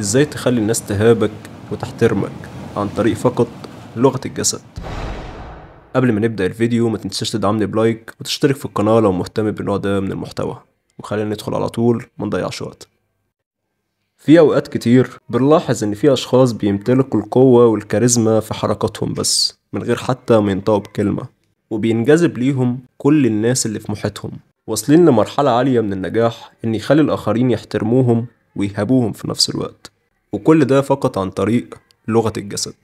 ازاي تخلي الناس تهابك وتحترمك عن طريق فقط لغة الجسد قبل ما نبدأ الفيديو ما تنساش تدعمني بلايك وتشترك في القناة لو مهتم بالنوع ده من المحتوى وخلينا ندخل على طول ما نضيعش وقت في أوقات كتير بنلاحظ إن في أشخاص بيمتلكوا القوة والكاريزما في حركاتهم بس من غير حتى ما ينطقوا بكلمة وبينجذب ليهم كل الناس اللي في محيطهم واصلين لمرحلة عالية من النجاح إن يخلي الآخرين يحترموهم ويهابوهم في نفس الوقت وكل ده فقط عن طريق لغة الجسد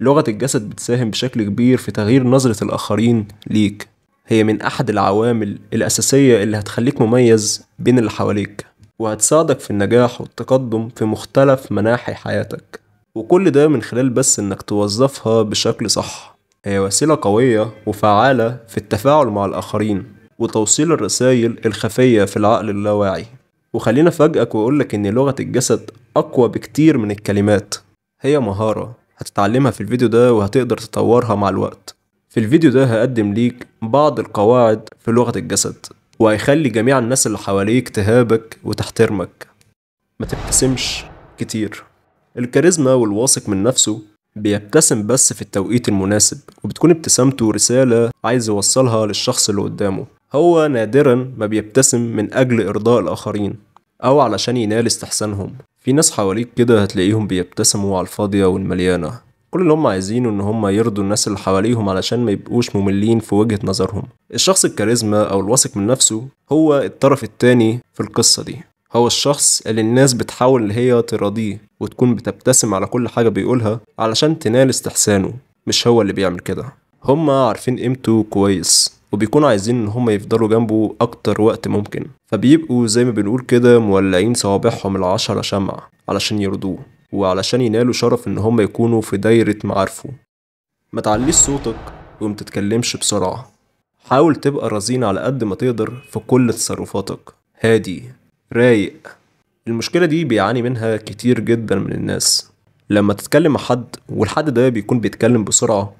لغة الجسد بتساهم بشكل كبير في تغيير نظرة الآخرين ليك هي من أحد العوامل الأساسية اللي هتخليك مميز بين اللي حواليك وهتساعدك في النجاح والتقدم في مختلف مناحي حياتك وكل ده من خلال بس إنك توظفها بشكل صح هي وسيلة قوية وفعالة في التفاعل مع الآخرين وتوصيل الرسائل الخفية في العقل اللاواعي وخلينا أفاجئك وأقولك إن لغة الجسد أقوى بكتير من الكلمات هي مهارة هتتعلمها في الفيديو ده وهتقدر تطورها مع الوقت في الفيديو ده هقدم ليك بعض القواعد في لغة الجسد وهيخلي جميع الناس اللي حواليك تهابك وتحترمك ما تبتسمش كتير الكاريزما والواثق من نفسه بيبتسم بس في التوقيت المناسب وبتكون ابتسامته رسالة عايز يوصلها للشخص اللي قدامه هو نادرا ما بيبتسم من أجل إرضاء الآخرين أو علشان ينال استحسانهم في ناس حواليك كده هتلاقيهم بيبتسموا على الفاضية والمليانة كل اللي هم عايزينه ان هم يرضوا الناس اللي حواليهم علشان ما يبقوش مملين في وجهة نظرهم الشخص الكاريزما او الواثق من نفسه هو الطرف التاني في القصة دي هو الشخص اللي الناس بتحاول ان هي تراضيه وتكون بتبتسم على كل حاجة بيقولها علشان تنال استحسانه مش هو اللي بيعمل كده هما عارفين قيمته كويس وبيكونوا عايزين ان هم يفضلوا جنبه اكتر وقت ممكن فبيبقوا زي ما بنقول كده مولعين صوابعهم العشرة شمع علشان يرضوه وعلشان ينالوا شرف ان هم يكونوا في دايرة معارفه ما تعليش صوتك وما تتكلمش بسرعة حاول تبقى رزين على قد ما تقدر في كل تصرفاتك هادي رايق المشكلة دي بيعاني منها كتير جدا من الناس لما تتكلم مع حد والحد ده بيكون بيتكلم بسرعة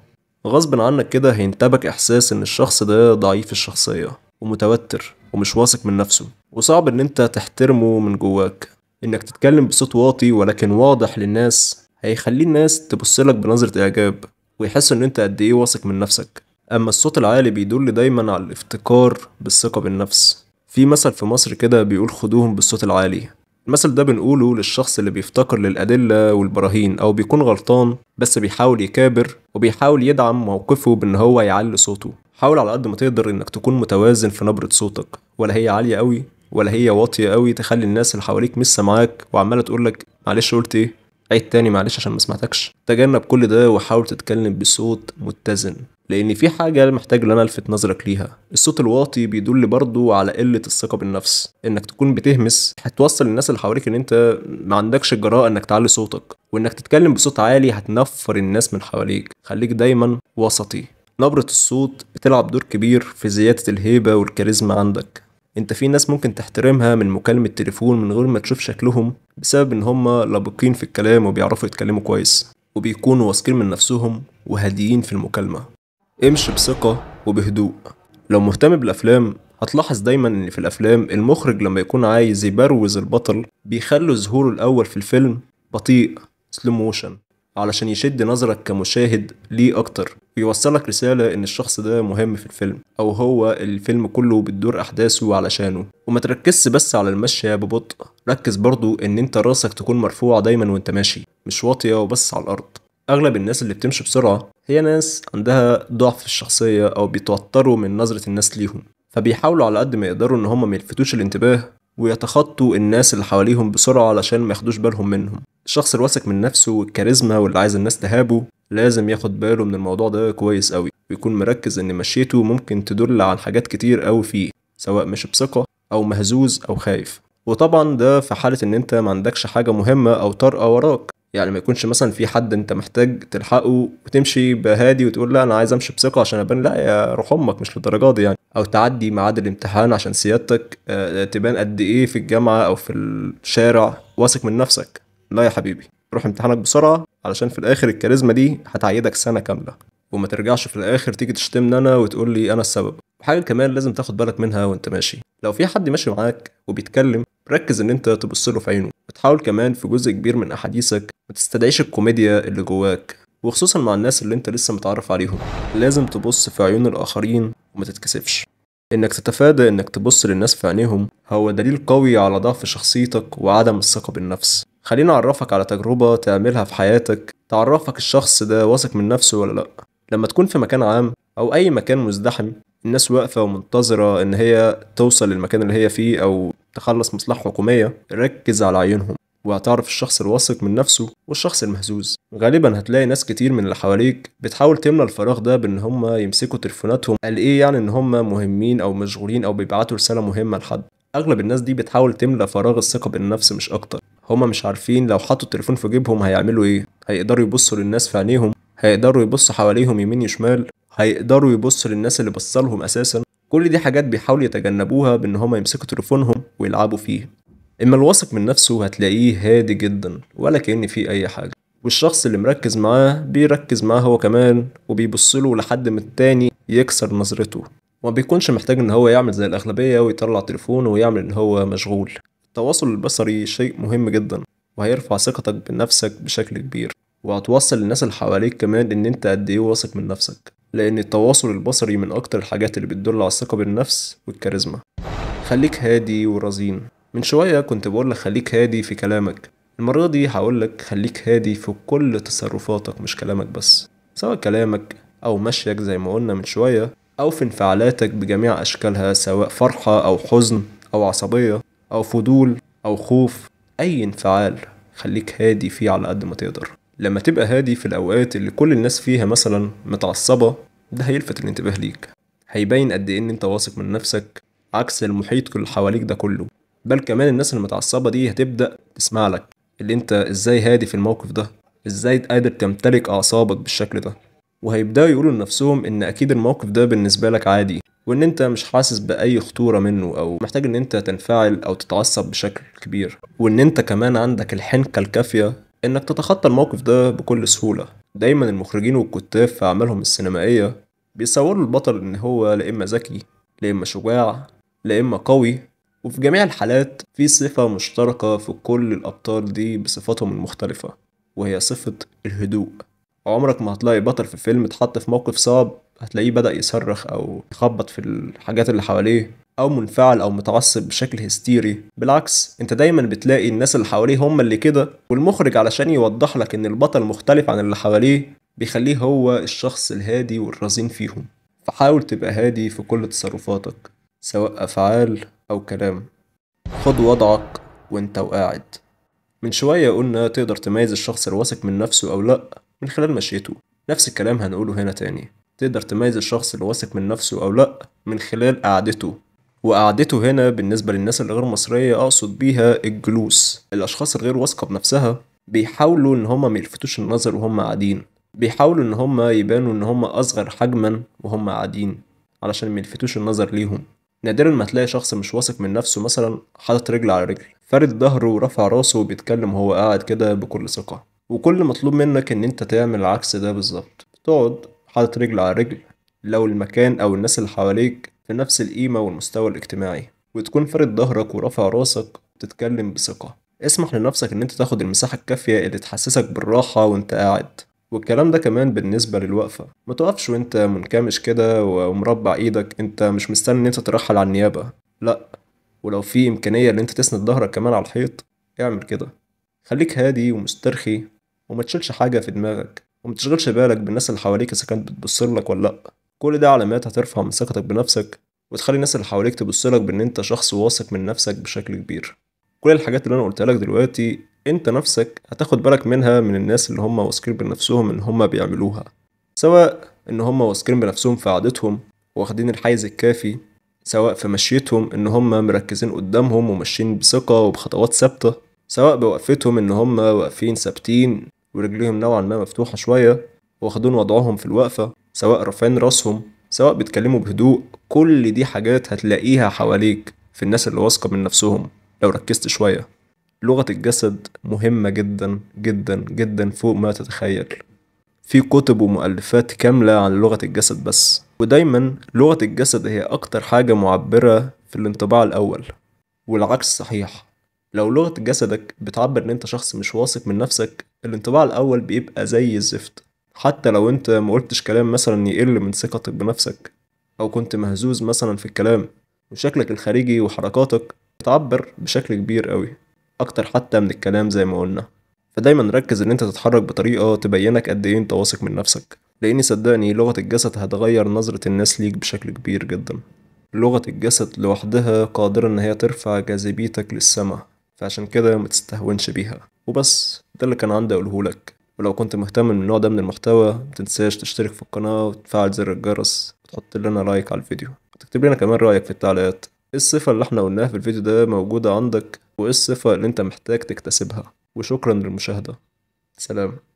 غصب عنك كده هينتابك إحساس إن الشخص ده ضعيف الشخصية ومتوتر ومش واثق من نفسه وصعب إن أنت تحترمه من جواك إنك تتكلم بصوت واطي ولكن واضح للناس هيخلي الناس تبصلك بنظرة إعجاب ويحسوا إن أنت قد إيه واثق من نفسك أما الصوت العالي بيدل دايما على الافتقار بالثقة بالنفس في مثل في مصر كده بيقول خدوهم بالصوت العالي المثل ده بنقوله للشخص اللي بيفتقر للأدلة والبراهين أو بيكون غلطان بس بيحاول يكابر وبيحاول يدعم موقفه بإن هو يعلي صوته حاول على قد ما تقدر إنك تكون متوازن في نبرة صوتك ولا هي عالية قوي ولا هي واطية قوي تخلي الناس اللي حواليك مش معاك وعمالة تقولك معلش قلت إيه عيد تاني معلش عشان ما سمعتكش تجنب كل ده وحاول تتكلم بصوت متزن لان في حاجه محتاج ان انا الفت نظرك ليها الصوت الواطي بيدل برضه على قله الثقه بالنفس انك تكون بتهمس هتوصل للناس اللي حواليك ان انت ما عندكش الجراءه انك تعلي صوتك وانك تتكلم بصوت عالي هتنفر الناس من حواليك خليك دايما وسطي نبره الصوت بتلعب دور كبير في زياده الهيبه والكاريزما عندك انت في ناس ممكن تحترمها من مكالمة تليفون من غير ما تشوف شكلهم بسبب ان هما لابقين في الكلام وبيعرفوا يتكلموا كويس وبيكونوا واثقين من نفسهم وهاديين في المكالمة امشي بثقة وبهدوء لو مهتم بالأفلام هتلاحظ دايما ان في الافلام المخرج لما يكون عايز يبروز البطل بيخلوا ظهوره الاول في الفيلم بطيء سلو موشن علشان يشد نظرك كمشاهد ليه أكتر ويوصلك رسالة إن الشخص ده مهم في الفيلم أو هو الفيلم كله بتدور أحداثه علشانه وما تركزش بس على المشي ببطء ركز برضو إن أنت راسك تكون مرفوعة دايما وأنت ماشي مش واطية وبس على الأرض أغلب الناس اللي بتمشي بسرعة هي ناس عندها ضعف في الشخصية أو بيتوتروا من نظرة الناس ليهم فبيحاولوا على قد ما يقدروا إن ما يلفتوش الانتباه ويتخطوا الناس اللي حواليهم بسرعة علشان ما ياخدوش بالهم منهم الشخص الواثق من نفسه والكاريزما واللي عايز الناس تهابه لازم ياخد باله من الموضوع ده كويس قوي ويكون مركز ان مشيته ممكن تدل على حاجات كتير قوي فيه سواء مش بثقة او مهزوز او خايف وطبعا ده في حالة ان انت ما عندكش حاجة مهمة او طارئة وراك يعني ما يكونش مثلا في حد انت محتاج تلحقه وتمشي بهادي وتقول لا انا عايز امشي بثقه عشان ابان لا يا روح امك مش للدرجه دي يعني او تعدي ميعاد الامتحان عشان سيادتك آه، تبان قد ايه في الجامعه او في الشارع واثق من نفسك لا يا حبيبي روح امتحانك بسرعه علشان في الاخر الكاريزما دي هتعيدك سنه كامله وما ترجعش في الاخر تيجي تشتمني انا وتقول لي انا السبب وحاجه كمان لازم تاخد بالك منها وانت ماشي لو في حد ماشي معاك وبيتكلم ركز ان انت تبص له في عينه وتحاول كمان في جزء كبير من احاديثك متستدعيش تستدعيش الكوميديا اللي جواك وخصوصا مع الناس اللي انت لسه متعرف عليهم لازم تبص في عيون الآخرين وما تتكسفش انك تتفادى انك تبص للناس في عينيهم هو دليل قوي على ضعف شخصيتك وعدم الثقة بالنفس خليني أعرفك على تجربة تعملها في حياتك تعرفك الشخص ده واثق من نفسه ولا لأ لما تكون في مكان عام أو أي مكان مزدحم الناس واقفة ومنتظرة إن هي توصل للمكان اللي هي فيه أو تخلص مصلحة حكومية ركز على عيونهم وهتعرف الشخص الواثق من نفسه والشخص المهزوز غالبا هتلاقي ناس كتير من اللي حواليك بتحاول تملى الفراغ ده بان هم يمسكوا تليفوناتهم قال ايه يعني ان هم مهمين او مشغولين او بيبعتوا رساله مهمه لحد اغلب الناس دي بتحاول تملى فراغ الثقه بالنفس مش اكتر هما مش عارفين لو حطوا التليفون في جيبهم هيعملوا ايه هيقدروا يبصوا للناس في عينيهم هيقدروا يبصوا حواليهم يمين يشمال هيقدروا يبصوا للناس اللي بصلهم اساسا كل دي حاجات بيحاولوا يتجنبوها بان هما يمسكوا تليفونهم ويلعبوا فيه اما الواثق من نفسه هتلاقيه هادي جدا ولا كأن فيه اي حاجة والشخص اللي مركز معاه بيركز معاه هو كمان وبيبصله لحد ما التاني يكسر نظرته وما بيكونش محتاج ان هو يعمل زي الاغلبية ويطلع تليفونه ويعمل ان هو مشغول التواصل البصري شيء مهم جدا وهيرفع ثقتك بنفسك بشكل كبير وهتوصل للناس اللي حواليك كمان ان انت قد ايه واثق من نفسك لان التواصل البصري من اكتر الحاجات اللي بتدل على الثقة بالنفس والكاريزما خليك هادي ورزين من شوية كنت بقولك خليك هادي في كلامك المرة دي هقولك خليك هادي في كل تصرفاتك مش كلامك بس سواء كلامك أو مشيك زي ما قلنا من شوية أو في انفعالاتك بجميع أشكالها سواء فرحة أو حزن أو عصبية أو فضول أو خوف أي انفعال خليك هادي فيه على قد ما تقدر لما تبقى هادي في الأوقات اللي كل الناس فيها مثلا متعصبة ده هيلفت الانتباه ليك هيبين قد إيه إن أنت واثق من نفسك عكس المحيط اللي حواليك ده كله بل كمان الناس المتعصبة دي هتبدأ تسمع لك اللي انت ازاي هادي في الموقف ده ازاي قادر تمتلك اعصابك بالشكل ده وهيبدأوا يقولوا لنفسهم ان اكيد الموقف ده بالنسبة لك عادي وان انت مش حاسس باي خطورة منه او محتاج ان انت تنفعل او تتعصب بشكل كبير وان انت كمان عندك الحنكة الكافية انك تتخطى الموقف ده بكل سهولة دايما المخرجين والكتاب في اعمالهم السينمائية بيصوروا البطل ان هو لا اما ذكي لا اما شجاع لا اما قوي وفي جميع الحالات في صفة مشتركة في كل الأبطال دي بصفاتهم المختلفة وهي صفة الهدوء عمرك ما هتلاقي بطل في فيلم اتحط في موقف صعب هتلاقيه بدأ يصرخ أو يخبط في الحاجات اللي حواليه أو منفعل أو متعصب بشكل هستيري بالعكس أنت دايما بتلاقي الناس اللي حواليه هم اللي كده والمخرج علشان يوضح لك إن البطل مختلف عن اللي حواليه بيخليه هو الشخص الهادي والرزين فيهم فحاول تبقى هادي في كل تصرفاتك سواء أفعال أو كلام خد وضعك وانت وقاعد من شوية قلنا تقدر تميز الشخص الواثق من نفسه أو لأ من خلال مشيته نفس الكلام هنقوله هنا تاني تقدر تميز الشخص الواثق من نفسه أو لأ من خلال قعدته وقعدته هنا بالنسبة للناس الغير مصرية أقصد بيها الجلوس الأشخاص الغير واثقة بنفسها بيحاولوا إن هما ميلفتوش النظر وهم قاعدين بيحاولوا إن هما يبانوا إن هما أصغر حجما وهم قاعدين علشان ميلفتوش النظر ليهم نادرا ما تلاقي شخص مش واثق من نفسه مثلا حاطط رجل على رجل فارد ظهره ورافع راسه وبيتكلم وهو قاعد كده بكل ثقة وكل مطلوب منك ان انت تعمل العكس ده بالظبط تقعد حاطط رجل على رجل لو المكان او الناس اللي حواليك في نفس القيمة والمستوى الاجتماعي وتكون فارد ظهرك ورافع راسك وتتكلم بثقة اسمح لنفسك ان انت تاخد المساحة الكافية اللي تحسسك بالراحة وانت قاعد والكلام ده كمان بالنسبة للوقفة ما تقفش وانت منكمش كده ومربع ايدك انت مش مستني ان انت ترحل على النيابة لا ولو في امكانية ان انت تسند ظهرك كمان على الحيط اعمل كده خليك هادي ومسترخي وما تشيلش حاجة في دماغك وما تشغلش بالك بالناس اللي حواليك اذا كانت بتبصلك ولا لا كل ده علامات هترفع من ثقتك بنفسك وتخلي الناس اللي حواليك تبصلك بان انت شخص واثق من نفسك بشكل كبير كل الحاجات اللي انا قلتها لك دلوقتي انت نفسك هتاخد بالك منها من الناس اللي هم واثقين بنفسهم ان هم بيعملوها سواء ان هم واثقين بنفسهم في عادتهم واخدين الحيز الكافي سواء في مشيتهم ان هم مركزين قدامهم وماشيين بثقة وبخطوات ثابتة سواء بوقفتهم ان هم واقفين ثابتين ورجليهم نوعا ما مفتوحة شوية واخدون وضعهم في الوقفة سواء رافعين راسهم سواء بيتكلموا بهدوء كل دي حاجات هتلاقيها حواليك في الناس اللي واثقة من نفسهم لو ركزت شوية لغة الجسد مهمة جدا جدا جدا فوق ما تتخيل في كتب ومؤلفات كاملة عن لغة الجسد بس ودايما لغة الجسد هي أكتر حاجة معبرة في الانطباع الأول والعكس صحيح لو لغة جسدك بتعبر إن أنت شخص مش واثق من نفسك الانطباع الأول بيبقى زي الزفت حتى لو أنت ما قلتش كلام مثلا يقل من ثقتك بنفسك أو كنت مهزوز مثلا في الكلام وشكلك الخارجي وحركاتك بتعبر بشكل كبير قوي اكتر حتى من الكلام زي ما قلنا فدايما ركز ان انت تتحرك بطريقه تبينك قد ايه انت واثق من نفسك لان صدقني لغه الجسد هتغير نظره الناس ليك بشكل كبير جدا لغه الجسد لوحدها قادره ان هي ترفع جاذبيتك للسماء فعشان كده ما تستهونش بيها وبس ده اللي كان عندي اقوله لك ولو كنت مهتم من النوع ده من المحتوى متنساش تشترك في القناه وتفعل زر الجرس وتحط لنا لايك على الفيديو وتكتب لنا كمان رايك في التعليقات الصفه اللي احنا قلناها في الفيديو ده موجوده عندك وإيه الصفة اللي أنت محتاج تكتسبها وشكرا للمشاهدة سلام